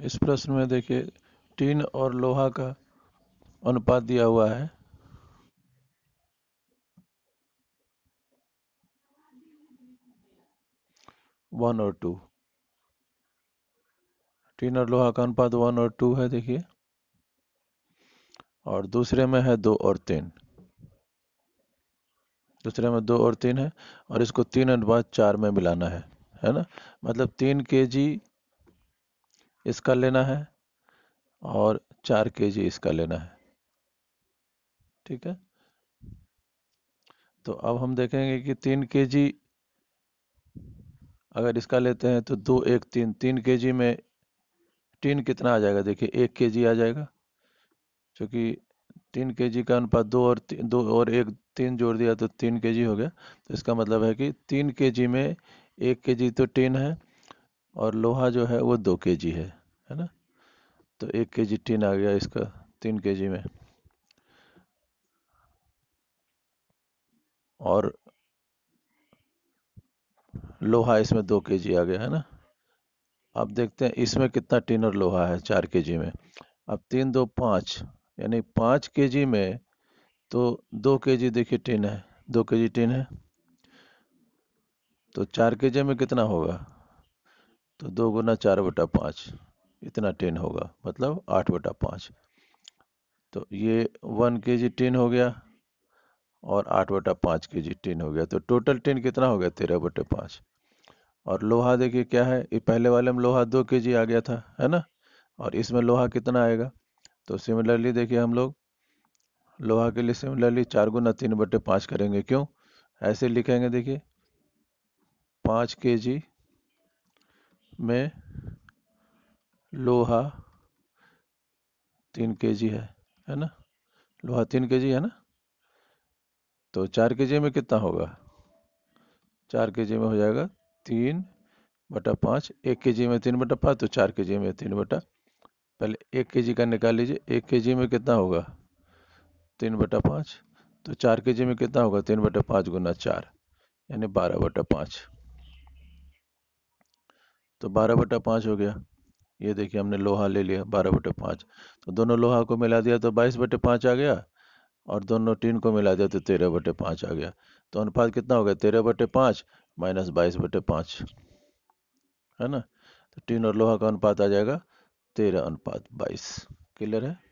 इस प्रश्न में देखिए टीन और लोहा का अनुपात दिया हुआ है वन और टू टीन और लोहा का अनुपात वन और टू है देखिए और दूसरे में है दो और तीन दूसरे में दो और तीन है और इसको तीन अनुपात चार में मिलाना है है ना मतलब तीन के जी इसका लेना है और चार के जी इसका लेना है ठीक है तो अब हम देखेंगे कि तीन के जी अगर इसका लेते हैं तो दो एक तीन तीन के जी में तीन कितना आ जाएगा देखिए एक के जी आ जाएगा क्योंकि तीन के जी का अनुपात दो और ती, दो और एक तीन जोड़ दिया तो तीन के जी हो गया तो इसका मतलब है कि तीन के जी में एक के जी तो टीन है और लोहा जो है वो दो के जी है है ना तो एक के जी टिन आ गया इसका तीन के जी में और लोहा इसमें दो के जी आ गया है ना आप देखते हैं इसमें कितना टिन और लोहा है चार के जी में अब तीन दो पाँच यानी पाँच के जी में तो दो के जी देखिए टिन है दो के जी टिन है तो चार के जी में कितना होगा तो दो गुना चार बटा पाँच इतना टेन होगा मतलब आठ बटा पाँच तो ये वन के जी टेन हो गया और आठ बटा पाँच के जी टेन हो गया तो टोटल टेन कितना हो गया तेरह बटे पाँच और लोहा देखिए क्या है ये पहले वाले में लोहा दो के जी आ गया था है ना और इसमें लोहा कितना आएगा तो सिमिलरली देखिए हम लोग लोहा के लिए सिमिलरली चार गुना तीन बटे पाँच करेंगे क्यों ऐसे लिखेंगे देखिए पाँच के जी में लोहा तीन केजी है है ना लोहा तीन केजी है ना तो चार केजी में कितना होगा चार केजी में हो जाएगा तीन बटा पाँच एक के में तीन बटा पाँच तो चार के में तीन बटा पहले एक के का निकाल लीजिए एक के में कितना होगा तीन बटा पाँच तो चार के में कितना होगा तीन बटा पाँच गुना चार यानी बारह बटा पाँच तो बारह बटा पाँच हो गया ये देखिए हमने लोहा ले लिया बारह बटे पाँच तो दोनों लोहा को मिला दिया तो बाईस बटे पाँच आ गया और दोनों टीन को मिला दिया तो तेरह बटे पाँच आ गया तो अनुपात कितना हो गया तेरह बटे पाँच माइनस बाईस बटे पाँच है ना तो टीन और लोहा का अनुपात आ जाएगा तेरह अनुपात बाईस क्लियर है